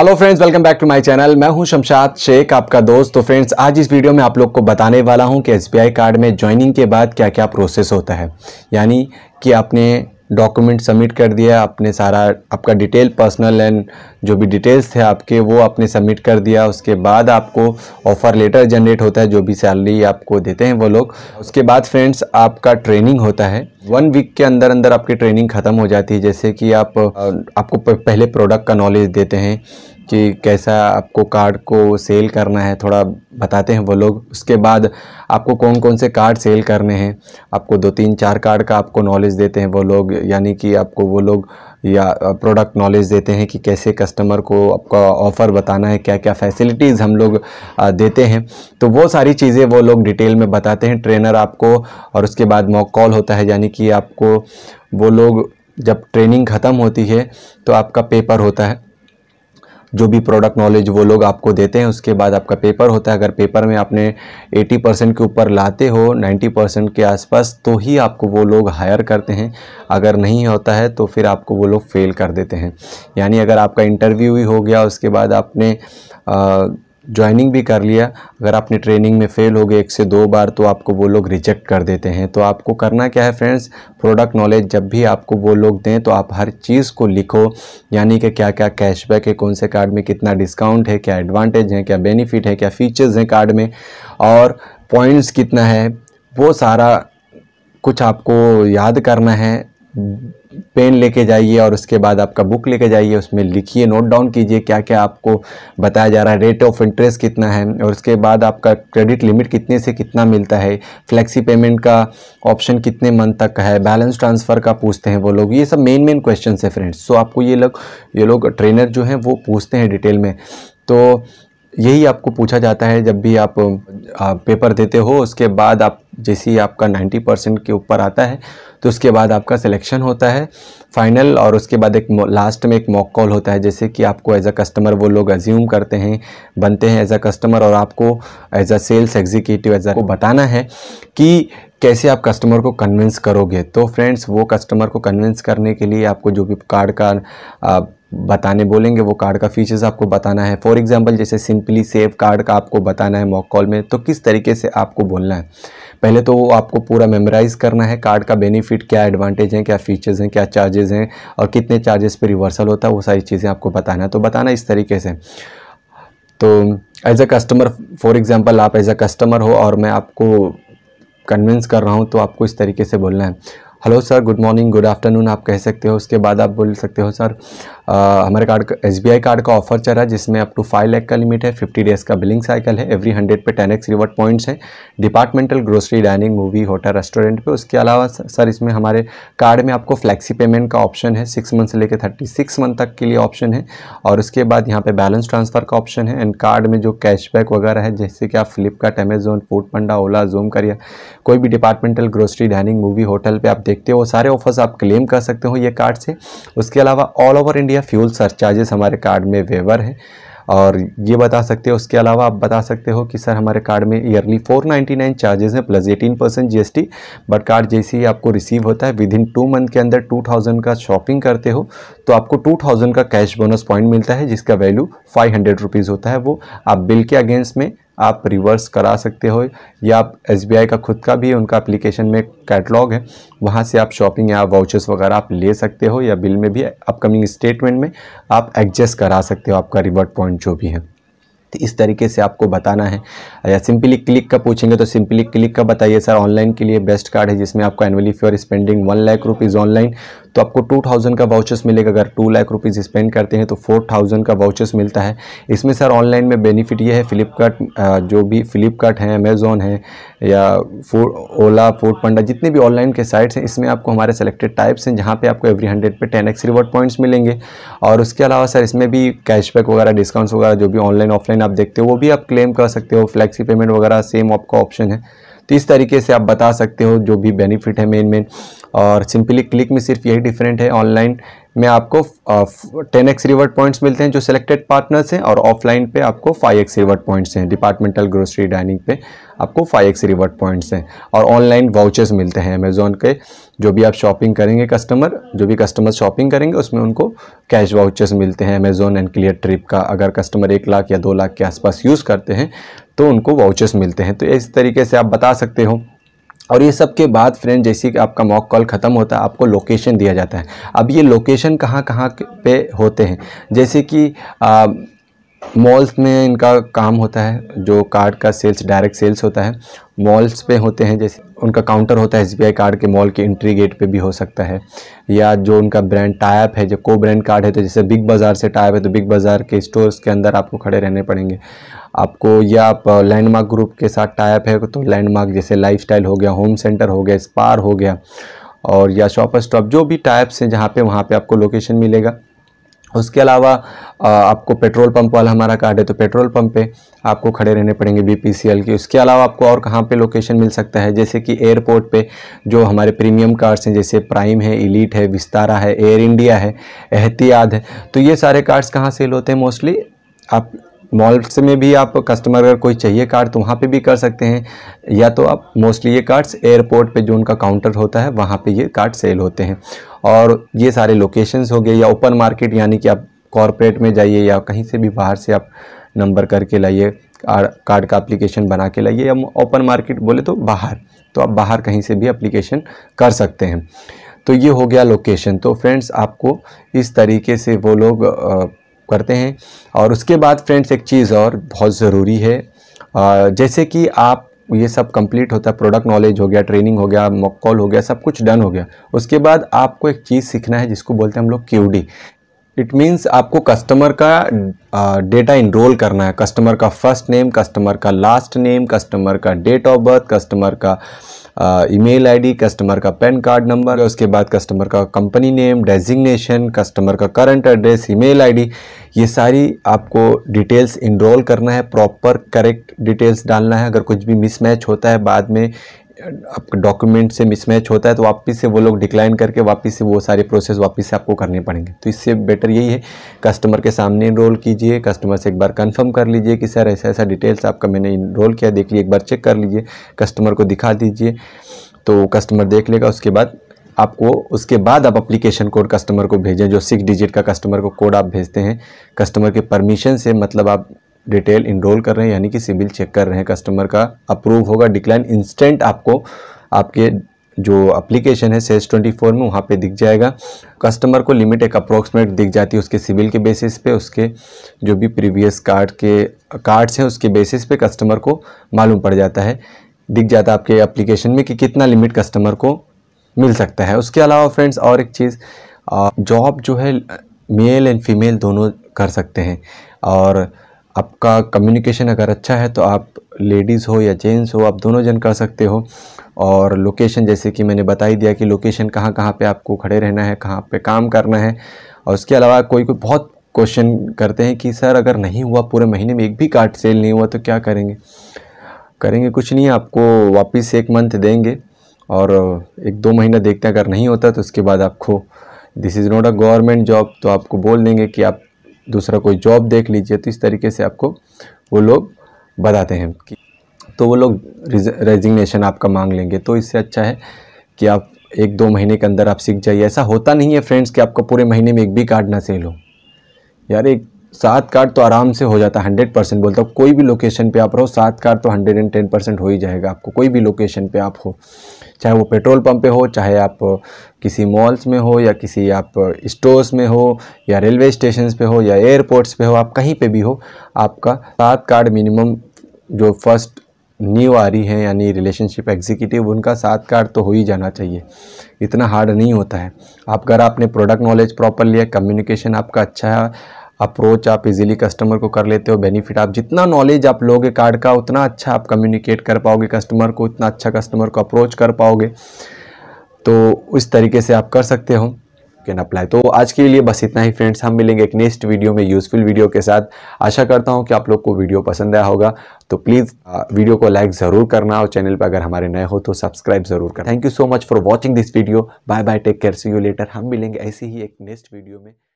hello friends welcome back to my channel मैं हूं शमशाद शेख आपका दोस्त तो फ्रेंड्स आज इस वीडियो में आप लोग को बताने वाला हूं कि एसबीआई कार्ड में ज्वाइनिंग के बाद क्या क्या प्रोसेस होता है यानी कि आपने डॉक्यूमेंट सबमिट कर दिया आपने सारा आपका डिटेल पर्सनल एंड जो भी डिटेल्स थे आपके वो आपने सबमिट कर दिया उसके बाद आपको ऑफ़र लेटर जनरेट होता है जो भी सैलरी आपको देते हैं वो लोग उसके बाद फ्रेंड्स आपका ट्रेनिंग होता है वन वीक के अंदर अंदर आपकी ट्रेनिंग ख़त्म हो जाती है जैसे कि आप आपको पहले प्रोडक्ट का नॉलेज देते हैं कि कैसा आपको कार्ड को सेल करना है थोड़ा बताते हैं वो लोग उसके बाद आपको कौन कौन से कार्ड सेल करने हैं आपको दो तीन चार कार्ड का आपको नॉलेज देते हैं वो लोग यानी कि आपको वो लोग या प्रोडक्ट नॉलेज देते हैं कि कैसे कस्टमर को आपका ऑफ़र बताना है क्या क्या फैसिलिटीज़ हम लोग देते हैं तो वो सारी चीज़ें वो लोग डिटेल में बताते हैं ट्रेनर आपको और उसके बाद मॉक कॉल होता है यानी कि आपको वो लोग जब ट्रेनिंग ख़त्म होती है तो आपका पेपर होता है जो भी प्रोडक्ट नॉलेज वो लोग आपको देते हैं उसके बाद आपका पेपर होता है अगर पेपर में आपने 80 परसेंट के ऊपर लाते हो 90 परसेंट के आसपास तो ही आपको वो लोग हायर करते हैं अगर नहीं होता है तो फिर आपको वो लोग फेल कर देते हैं यानी अगर आपका इंटरव्यू ही हो गया उसके बाद आपने आ, ज्वाइनिंग भी कर लिया अगर आपने ट्रेनिंग में फ़ेल हो गए एक से दो बार तो आपको वो लोग रिजेक्ट कर देते हैं तो आपको करना क्या है फ्रेंड्स प्रोडक्ट नॉलेज जब भी आपको वो लोग दें तो आप हर चीज़ को लिखो यानी कि क्या क्या कैशबैक है कौन से कार्ड में कितना डिस्काउंट है क्या एडवांटेज है क्या बेनिफिट है क्या फ़ीचर्स हैं कार्ड में और पॉइंट्स कितना है वो सारा कुछ आपको याद करना है पेन लेके जाइए और उसके बाद आपका बुक लेके जाइए उसमें लिखिए नोट डाउन कीजिए क्या क्या आपको बताया जा रहा है रेट ऑफ इंटरेस्ट कितना है और उसके बाद आपका क्रेडिट लिमिट कितने से कितना मिलता है फ्लेक्सी पेमेंट का ऑप्शन कितने मंथ तक है बैलेंस ट्रांसफ़र का पूछते हैं वो लोग ये सब मेन मेन क्वेश्चन है फ्रेंड्स सो आपको ये लोग ये लोग ट्रेनर जो हैं वो पूछते हैं डिटेल में तो यही आपको पूछा जाता है जब भी आप, आप पेपर देते हो उसके बाद आप जैसे ही आपका 90 परसेंट के ऊपर आता है तो उसके बाद आपका सिलेक्शन होता है फाइनल और उसके बाद एक लास्ट में एक मॉक कॉल होता है जैसे कि आपको एज अ कस्टमर वो लोग एज्यूम करते हैं बनते हैं एज अ कस्टमर और आपको as a sales executive as को बताना है कि कैसे आप कस्टमर को कन्विंस करोगे तो फ्रेंड्स वो कस्टमर को कन्विंस करने के लिए आपको जो भी कार्ड का आ, बताने बोलेंगे वो कार्ड का फीचर्स आपको बताना है फॉर एग्जांपल जैसे सिंपली सेव कार्ड का आपको बताना है मॉक कॉल में तो किस तरीके से आपको बोलना है पहले तो आपको पूरा मेमोराइज़ करना है कार्ड का बेनिफिट क्या एडवांटेज हैं क्या फीचर्स हैं क्या चार्जेस हैं और कितने चार्जेस पे रिवर्सल होता है वो सारी चीज़ें आपको बताना है तो बताना इस तरीके से तो as a customer for example आप एज अ कस्टमर हो और मैं आपको कन्विंस कर रहा हूँ तो आपको इस तरीके से बोलना है hello sir good morning good afternoon आप कह सकते हो उसके बाद आप बोल सकते हो सर आ, हमारे कार्ड का एस कार्ड का ऑफर चल रहा है जिसमें अप टू फाइव लैख का लिमिट है फिफ्टी डेज का बिलिंग साइकिल है एवरी हंड्रेड पे टेन एक्स रिवर्ट पॉइंट्स है departmental grocery dining movie hotel restaurant पे उसके अलावा सर इसमें हमारे कार्ड में आपको फ्लैक्सी पेमेंट का ऑप्शन है सिक्स मंथ से लेकर थर्टी सिक्स मंथ तक के लिए ऑप्शन है और उसके बाद यहाँ पर बैलेंस ट्रांसफ़र का ऑप्शन है एंड कार्ड में जो कैशबैक वगैरह है जैसे कि आप Flipkart Amazon Foodpanda Ola Zoom कर या कोई भी departmental grocery dining movie hotel पर आप देखते हो सारे ऑफर्स आप क्लेम कर सकते हो ये कार्ड से उसके अलावा ऑल ओवर इंडिया या फ्यूल सरचार्जेस हमारे कार्ड में वेवर है और ये बता सकते हो उसके अलावा आप बता सकते हो कि सर हमारे कार्ड में ईयरली 499 चार्जेस हैं प्लस 18 परसेंट जी बट कार्ड जैसे ही आपको रिसीव होता है विद इन टू मंथ के अंदर 2000 का शॉपिंग करते हो तो आपको 2000 का कैश बोनस पॉइंट मिलता है जिसका वैल्यू फाइव हंड्रेड होता है वो आप बिल के अगेंस्ट में आप रिवर्स करा सकते हो या आप एस का खुद का भी उनका एप्लीकेशन में कैटलॉग है वहाँ से आप शॉपिंग या वाउचर्स वगैरह आप ले सकते हो या बिल में भी अपकमिंग स्टेटमेंट में आप एडजस्ट करा सकते हो आपका रिवर्ट पॉइंट जो भी है तो इस तरीके से आपको बताना है या सिंपली क्लिक का पूछेंगे तो सिंपली क्लिक का बताइए सर ऑनलाइन के लिए बेस्ट कार्ड है जिसमें आपको annually for spending one lakh rupees online तो आपको टू थाउजेंड का वाउचर्स मिलेगा अगर टू लाख रुपीज़ स्पेंड करते हैं तो फोर थाउजेंड का वाउचर्स मिलता है इसमें सर ऑनलाइन में बेनिफिट ये है फ्लिपकार्ट जो भी फ्लिपकार्ट है अमेज़ोन है या फूड ओला फूड पंडा जितने भी ऑनलाइन के साइट्स हैं इसमें आपको हमारे सेलेक्टेड टाइप्स हैं जहाँ पे आपको एवरी हंड्रेड पे टेन एक्स रिवॉर्ड पॉइंट्स मिलेंगे और उसके अलावा सर इसमें भी कैशबैक वगैरह डिस्काउंट्स वगैरह जो भी ऑनलाइन ऑफलाइन आप देखते हो वो भी आप क्लेम कर सकते हो फ्लैक्सी पेमेंट वगैरह सेम आपका ऑप्शन है तो इस तरीके से आप बता सकते हो जो भी बेनिफिट है मेन मेन और सिंपली क्लिक में सिर्फ यही डिफरेंट है ऑनलाइन में आपको टेन एक्स रिवर्ट पॉइंट्स मिलते हैं जो सिलेक्टेड पार्टनर्स हैं और ऑफलाइन पे आपको फाइव एक्स रिवर्ट पॉइंट्स हैं डिपार्टमेंटल ग्रोसरी डाइनिंग पे आपको फाइव एक्स रिवर्ट पॉइंट्स हैं और ऑनलाइन वाउचर्स मिलते हैं अमेजोन के जो भी आप शॉपिंग करेंगे कस्टमर जो भी कस्टमर शॉपिंग करेंगे उसमें उनको कैश वाउचर्स मिलते हैं अमेजोन एंड क्लियर ट्रिप का अगर कस्टमर एक लाख या दो लाख के आसपास यूज़ करते हैं तो उनको वाउचर्स मिलते हैं तो इस तरीके से आप बता सकते हो और ये सब के बाद फ्रेंड जैसे कि आपका मॉक कॉल ख़त्म होता है आपको लोकेशन दिया जाता है अब ये लोकेशन कहाँ कहाँ पे होते हैं जैसे कि मॉल्स में इनका काम होता है जो कार्ड का सेल्स डायरेक्ट सेल्स होता है मॉल्स पे होते हैं जैसे उनका काउंटर होता है एसबीआई कार्ड के मॉल के एंट्री गेट पे भी हो सकता है या जो उनका ब्रांड टाइप है जो को ब्रांड कार्ड है तो जैसे बिग बाज़ार से टाइप है तो बिग बाज़ार के स्टोर्स के अंदर आपको खड़े रहने पड़ेंगे आपको या आप लैंडमार्क ग्रुप के साथ टाइप है तो लैंडमार्क जैसे लाइफ हो गया होम सेंटर हो गया स्पार हो गया और या शॉपर स्टॉप जो भी टाइप्स हैं जहाँ पर वहाँ पर आपको लोकेशन मिलेगा उसके अलावा आपको पेट्रोल पंप वाला हमारा कार्ड है तो पेट्रोल पंप पे आपको खड़े रहने पड़ेंगे बीपीसीएल के उसके अलावा आपको और कहाँ पे लोकेशन मिल सकता है जैसे कि एयरपोर्ट पे जो हमारे प्रीमियम कार्ड्स हैं जैसे प्राइम है इलीट है विस्तारा है एयर इंडिया है एहतियात है तो ये सारे कार्ड्स कहाँ सेल होते हैं मोस्टली आप मॉल्स में भी आप कस्टमर अगर कोई चाहिए कार्ड तो वहाँ पे भी कर सकते हैं या तो आप मोस्टली ये कार्ड्स एयरपोर्ट पे जो उनका काउंटर होता है वहाँ पे ये कार्ड सेल होते हैं और ये सारे लोकेशंस हो गए या ओपन मार्केट यानी कि आप कॉरपोरेट में जाइए या कहीं से भी बाहर से आप नंबर करके लाइए कार्ड का अप्लीकेशन बना के लाइए या ओपन मार्केट बोले तो बाहर तो आप बाहर कहीं से भी अप्लीकेशन कर सकते हैं तो ये हो गया लोकेशन तो फ्रेंड्स आपको इस तरीके से वो लोग करते हैं और उसके बाद फ्रेंड्स एक चीज़ और बहुत ज़रूरी है जैसे कि आप ये सब कंप्लीट होता है प्रोडक्ट नॉलेज हो गया ट्रेनिंग हो गया मॉक कॉल हो गया सब कुछ डन हो गया उसके बाद आपको एक चीज़ सीखना है जिसको बोलते हैं हम लोग क्यू डी इट मीन्स आपको कस्टमर का डेटा इनरोल करना है कस्टमर का फर्स्ट नेम कस्टमर का लास्ट नेम कस्टमर का डेट ऑफ बर्थ कस्टमर का ईमेल आईडी कस्टमर का पैन कार्ड नंबर उसके बाद कस्टमर का कंपनी नेम डेजिग्नेशन कस्टमर का करंट एड्रेस ईमेल आईडी ये सारी आपको डिटेल्स इनरोल करना है प्रॉपर करेक्ट डिटेल्स डालना है अगर कुछ भी मिसमैच होता है बाद में आपके डॉक्यूमेंट से मिसमैच होता है तो वापस से वो लोग डिक्लाइन करके वापस से वो सारे प्रोसेस वापस से आपको करने पड़ेंगे तो इससे बेटर यही है कस्टमर के सामने इनरोल कीजिए कस्टमर से एक बार कंफर्म कर लीजिए कि सर ऐसा ऐसा डिटेल्स आपका मैंने इनरोल किया देख लीजिए एक बार चेक कर लीजिए कस्टमर को दिखा दीजिए तो कस्टमर देख लेगा उसके बाद आपको उसके बाद आप अप्लीकेशन कोड कस्टमर को भेजें जो सिक्स डिजिट का कस्टमर को कोड आप भेजते हैं कस्टमर के परमिशन से मतलब आप डिटेल इनरोल कर रहे हैं यानी कि सिबिल चेक कर रहे हैं कस्टमर का अप्रूव होगा डिक्लाइन इंस्टेंट आपको आपके जो अप्लीकेशन है सेल्स 24 में वहाँ पे दिख जाएगा कस्टमर को लिमिट एक अप्रोक्सीमेट दिख जाती है उसके सिविल के बेसिस पे उसके जो भी प्रीवियस कार्ड के कार्ड्स हैं उसके बेसिस पे कस्टमर को मालूम पड़ जाता है दिख जाता है आपके अप्लीकेशन में कि कितना लिमिट कस्टमर को मिल सकता है उसके अलावा फ्रेंड्स और एक चीज़ जॉब जो है मेल एंड फीमेल दोनों कर सकते हैं और आपका कम्युनिकेशन अगर अच्छा है तो आप लेडीज़ हो या जेंट्स हो आप दोनों जन कर सकते हो और लोकेशन जैसे कि मैंने बता ही दिया कि लोकेशन कहाँ कहाँ पे आपको खड़े रहना है कहाँ पे काम करना है और उसके अलावा कोई कोई बहुत क्वेश्चन करते हैं कि सर अगर नहीं हुआ पूरे महीने में एक भी कार्ड सेल नहीं हुआ तो क्या करेंगे करेंगे कुछ नहीं आपको वापस एक मंथ देंगे और एक दो महीना देखते हैं अगर नहीं होता तो उसके बाद आपको this is not a government job तो आपको बोल देंगे कि आप दूसरा कोई जॉब देख लीजिए तो इस तरीके से आपको वो लोग बताते हैं कि तो वो लोग रेजिग्नेशन आपका मांग लेंगे तो इससे अच्छा है कि आप एक दो महीने के अंदर आप सीख जाइए ऐसा होता नहीं है फ्रेंड्स कि आपको पूरे महीने में एक भी कार्ड ना सेल हो यार एक सात कार्ड तो आराम से हो जाता है हंड्रेड परसेंट बोलता हूँ कोई भी लोकेशन पे आप रहो सात कार्ड तो हंड्रेड एंड टेन परसेंट हो ही जाएगा आपको कोई भी लोकेशन पे आप हो चाहे वो पेट्रोल पंप पे हो चाहे आप किसी मॉल्स में हो या किसी आप स्टोर्स में हो या रेलवे स्टेशन पे हो या एयरपोर्ट्स पे हो आप कहीं पर भी हो आपका सात कार्ड मिनिमम जो फर्स्ट न्यू आ रही है यानी रिलेशनशिप एग्जीक्यूटिव उनका सात कार्ड तो हो ही जाना चाहिए इतना हार्ड नहीं होता है आप अगर आपने प्रोडक्ट नॉलेज प्रॉपर लिया कम्युनिकेशन आपका अच्छा है अप्रोच आप इजीली कस्टमर को कर लेते हो बेनिफिट आप जितना नॉलेज आप लोगे कार्ड का उतना अच्छा आप कम्युनिकेट कर पाओगे कस्टमर को उतना अच्छा कस्टमर को अप्रोच कर पाओगे तो उस तरीके से आप कर सकते हो कैन अप्लाई तो आज के लिए बस इतना ही फ्रेंड्स हम मिलेंगे एक नेक्स्ट वीडियो में यूज़फुल वीडियो के साथ आशा करता हूँ कि आप लोग को वीडियो पसंद आया होगा तो प्लीज़ वीडियो को लाइक ज़रूर करना और चैनल पर अगर हमारे नए हो तो सब्सक्राइब ज़रूर करना thank you so much for watching this video bye bye take care see you later हम मिलेंगे ऐसे ही एक नेक्स्ट वीडियो में